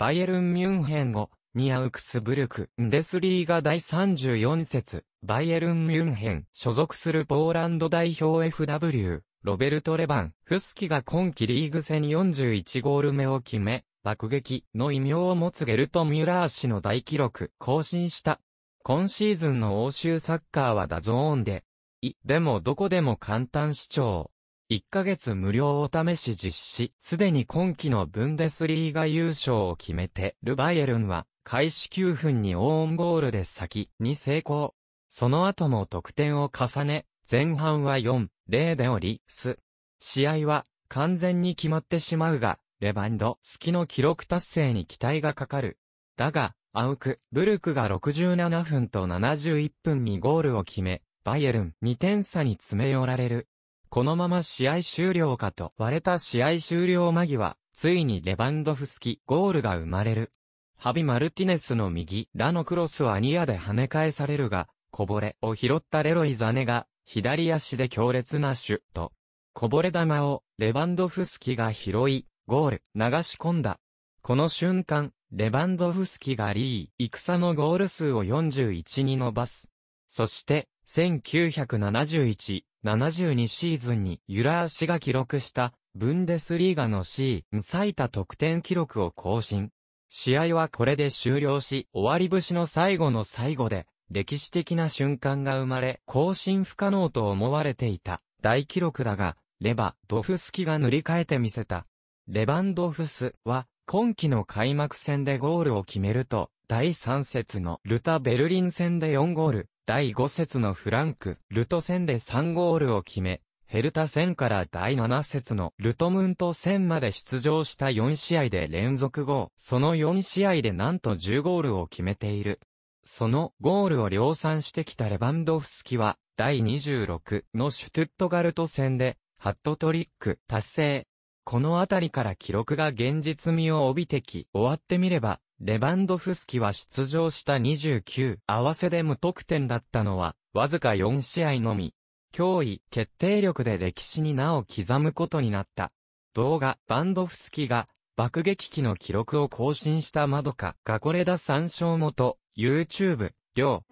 バイエルン・ミュンヘン語、ニアウクスブルク、ンデスリーガ第34節、バイエルン・ミュンヘン、所属するポーランド代表 FW、ロベルト・レバン、フスキが今季リーグ戦41ゴール目を決め、爆撃の異名を持つゲルト・ミュラー氏の大記録、更新した。今シーズンの欧州サッカーはダゾーンで、い、でもどこでも簡単視聴。1ヶ月無料お試し実施。すでに今季のブンデスリーガ優勝を決めて、ルバイエルンは、開始9分にオーンゴールで先に成功。その後も得点を重ね、前半は4、0で折リス。試合は、完全に決まってしまうが、レバンド、スキの記録達成に期待がかかる。だが、アウク、ブルクが67分と71分にゴールを決め、バイエルン2点差に詰め寄られる。このまま試合終了かと割れた試合終了間際、ついにレバンドフスキ、ゴールが生まれる。ハビ・マルティネスの右、ラのクロスはニアで跳ね返されるが、こぼれを拾ったレロイ・ザネが、左足で強烈なシュッとこぼれ球を、レバンドフスキが拾い、ゴール、流し込んだ。この瞬間、レバンドフスキがリー、戦のゴール数を41に伸ばす。そして、1971 72シーズンにユラー氏が記録したブンデスリーガのシーン最多得点記録を更新。試合はこれで終了し、終わり節の最後の最後で、歴史的な瞬間が生まれ、更新不可能と思われていた大記録だが、レバ、ドフスキが塗り替えてみせた。レバンドフスは、今季の開幕戦でゴールを決めると、第3節のルタ・ベルリン戦で4ゴール、第5節のフランク、ルト戦で3ゴールを決め、ヘルタ戦から第7節のルトムント戦まで出場した4試合で連続後、その4試合でなんと10ゴールを決めている。そのゴールを量産してきたレバンドフスキは、第26のシュトゥットガルト戦で、ハットトリック達成。このあたりから記録が現実味を帯びてき、終わってみれば、レバンドフスキは出場した29、合わせで無得点だったのは、わずか4試合のみ。脅威、決定力で歴史に名を刻むことになった。動画、バンドフスキが、爆撃機の記録を更新した窓か、カ、ガコレダ参照元、YouTube、両。